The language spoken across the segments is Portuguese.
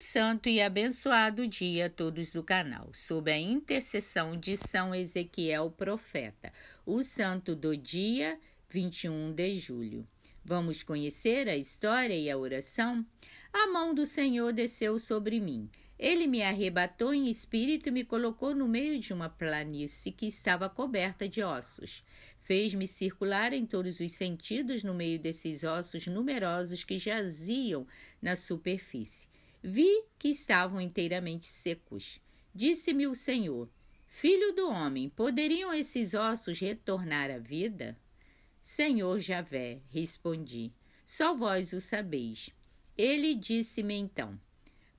Santo e abençoado dia a todos do canal. Sob a intercessão de São Ezequiel Profeta, o santo do dia 21 de julho. Vamos conhecer a história e a oração? A mão do Senhor desceu sobre mim. Ele me arrebatou em espírito e me colocou no meio de uma planície que estava coberta de ossos. Fez-me circular em todos os sentidos no meio desses ossos numerosos que jaziam na superfície vi que estavam inteiramente secos. Disse-me o Senhor: Filho do homem, poderiam esses ossos retornar à vida? Senhor Javé, respondi, só vós o sabeis. Ele disse-me então: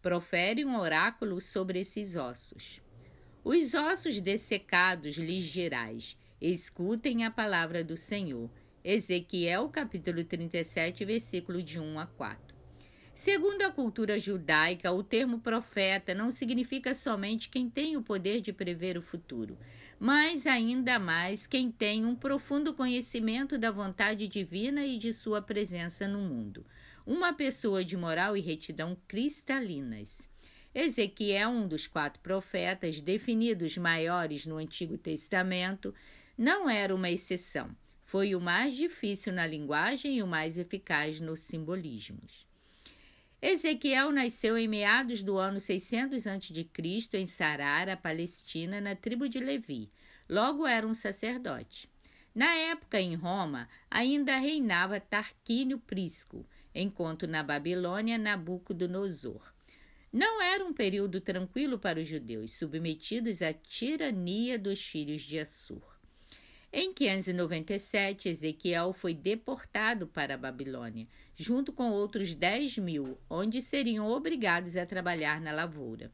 profere um oráculo sobre esses ossos. Os ossos dessecados lhes gerais, escutem a palavra do Senhor. Ezequiel capítulo 37, versículo de 1 a 4. Segundo a cultura judaica, o termo profeta não significa somente quem tem o poder de prever o futuro, mas ainda mais quem tem um profundo conhecimento da vontade divina e de sua presença no mundo. Uma pessoa de moral e retidão cristalinas. Ezequiel, um dos quatro profetas definidos maiores no Antigo Testamento, não era uma exceção. Foi o mais difícil na linguagem e o mais eficaz nos simbolismos. Ezequiel nasceu em meados do ano 600 a.C. em Sarara, Palestina, na tribo de Levi. Logo era um sacerdote. Na época, em Roma, ainda reinava Tarquínio Prisco, enquanto na Babilônia, Nabucodonosor. Não era um período tranquilo para os judeus, submetidos à tirania dos filhos de Assur. Em 597, Ezequiel foi deportado para a Babilônia, junto com outros 10 mil, onde seriam obrigados a trabalhar na lavoura.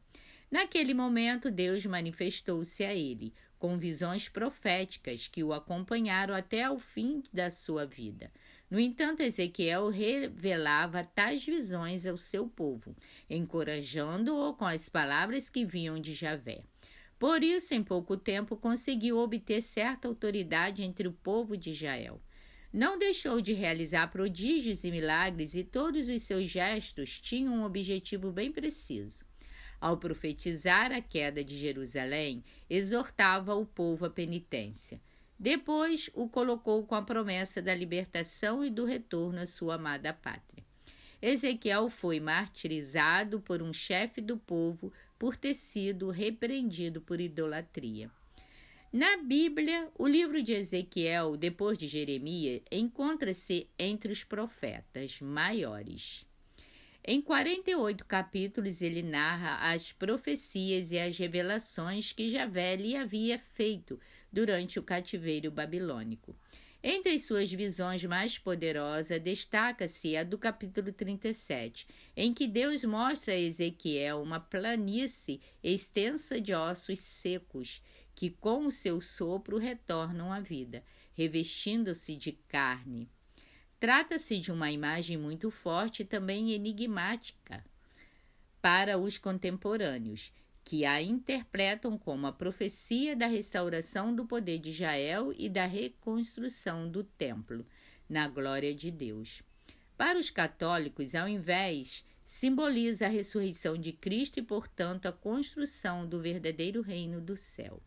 Naquele momento, Deus manifestou-se a ele, com visões proféticas que o acompanharam até ao fim da sua vida. No entanto, Ezequiel revelava tais visões ao seu povo, encorajando-o com as palavras que vinham de Javé. Por isso, em pouco tempo, conseguiu obter certa autoridade entre o povo de Israel. Não deixou de realizar prodígios e milagres, e todos os seus gestos tinham um objetivo bem preciso. Ao profetizar a queda de Jerusalém, exortava o povo à penitência. Depois o colocou com a promessa da libertação e do retorno à sua amada pátria. Ezequiel foi martirizado por um chefe do povo por ter sido repreendido por idolatria. Na Bíblia, o livro de Ezequiel, depois de Jeremias, encontra-se entre os profetas maiores. Em 48 capítulos, ele narra as profecias e as revelações que Javé lhe havia feito durante o cativeiro babilônico. Entre suas visões mais poderosas, destaca-se a do capítulo 37, em que Deus mostra a Ezequiel uma planície extensa de ossos secos, que com o seu sopro retornam à vida, revestindo-se de carne. Trata-se de uma imagem muito forte e também enigmática para os contemporâneos que a interpretam como a profecia da restauração do poder de Israel e da reconstrução do templo, na glória de Deus. Para os católicos, ao invés, simboliza a ressurreição de Cristo e, portanto, a construção do verdadeiro reino do céu.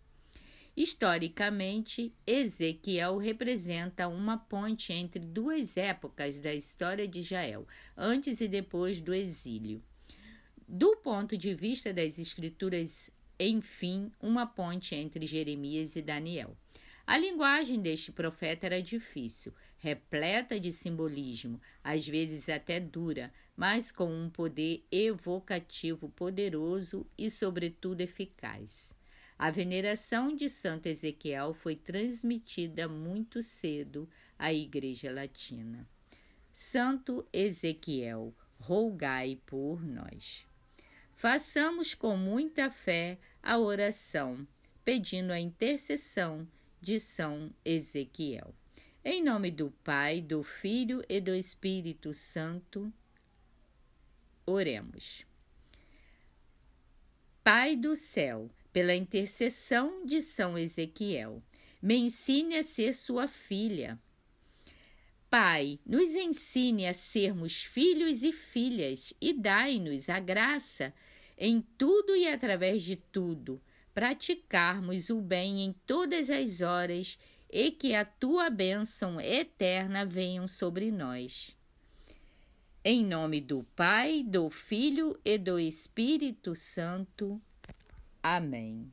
Historicamente, Ezequiel representa uma ponte entre duas épocas da história de Israel, antes e depois do exílio. Do ponto de vista das escrituras, enfim, uma ponte entre Jeremias e Daniel. A linguagem deste profeta era difícil, repleta de simbolismo, às vezes até dura, mas com um poder evocativo poderoso e, sobretudo, eficaz. A veneração de Santo Ezequiel foi transmitida muito cedo à Igreja Latina. Santo Ezequiel, rogai por nós façamos com muita fé a oração, pedindo a intercessão de São Ezequiel. Em nome do Pai, do Filho e do Espírito Santo, oremos. Pai do céu, pela intercessão de São Ezequiel, me ensine a ser sua filha Pai, nos ensine a sermos filhos e filhas e dai-nos a graça em tudo e através de tudo, praticarmos o bem em todas as horas e que a tua bênção eterna venha sobre nós. Em nome do Pai, do Filho e do Espírito Santo. Amém.